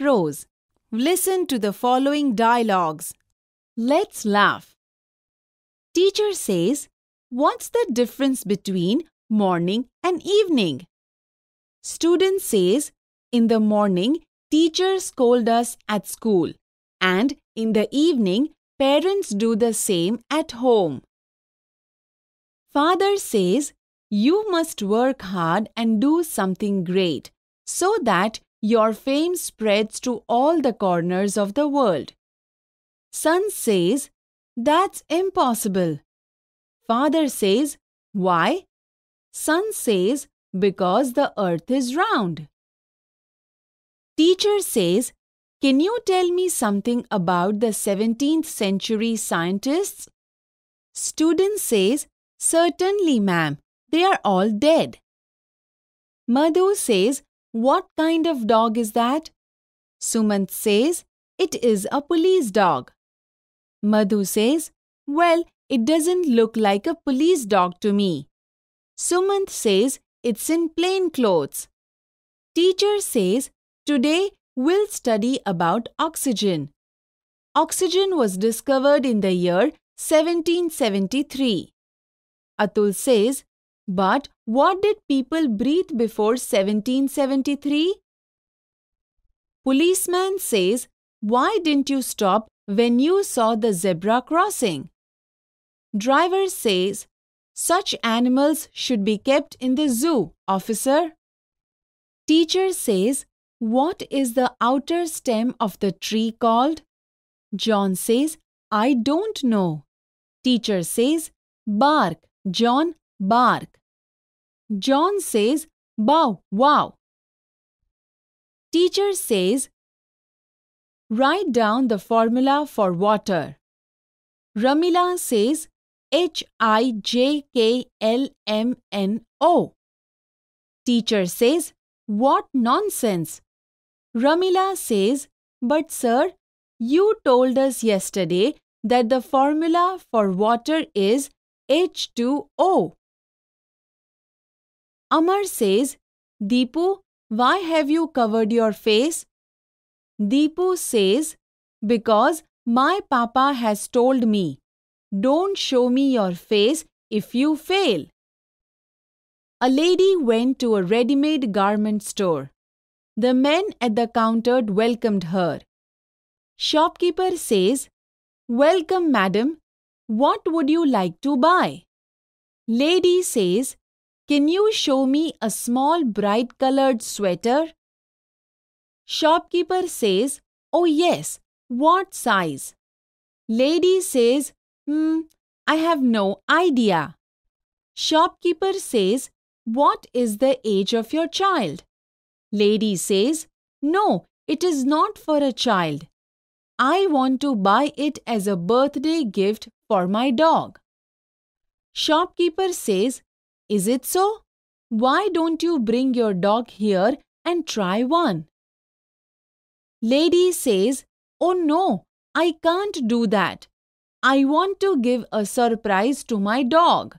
Rose, Listen to the following dialogues. Let's laugh. Teacher says, What's the difference between morning and evening? Student says, In the morning, teachers scold us at school, and in the evening, parents do the same at home. Father says, You must work hard and do something great so that your fame spreads to all the corners of the world. Son says, That's impossible. Father says, Why? Son says, Because the earth is round. Teacher says, Can you tell me something about the 17th century scientists? Student says, Certainly, ma'am. They are all dead. Madhu says, what kind of dog is that? Sumant says, It is a police dog. Madhu says, Well, it doesn't look like a police dog to me. Sumant says, It's in plain clothes. Teacher says, Today we'll study about oxygen. Oxygen was discovered in the year 1773. Atul says, but what did people breathe before 1773? Policeman says, Why didn't you stop when you saw the zebra crossing? Driver says, Such animals should be kept in the zoo, officer. Teacher says, What is the outer stem of the tree called? John says, I don't know. Teacher says, Bark, John, bark. John says bow wow. Teacher says write down the formula for water. Ramila says H I J K L M N O. Teacher says what nonsense. Ramila says but sir you told us yesterday that the formula for water is H2O. Amar says, Deepu, why have you covered your face? Deepu says, Because my papa has told me, Don't show me your face if you fail. A lady went to a ready made garment store. The men at the counter welcomed her. Shopkeeper says, Welcome, madam. What would you like to buy? Lady says, can you show me a small bright colored sweater? Shopkeeper says, Oh yes, what size? Lady says, Hmm, I have no idea. Shopkeeper says, What is the age of your child? Lady says, No, it is not for a child. I want to buy it as a birthday gift for my dog. Shopkeeper says, is it so? Why don't you bring your dog here and try one? Lady says, Oh no, I can't do that. I want to give a surprise to my dog.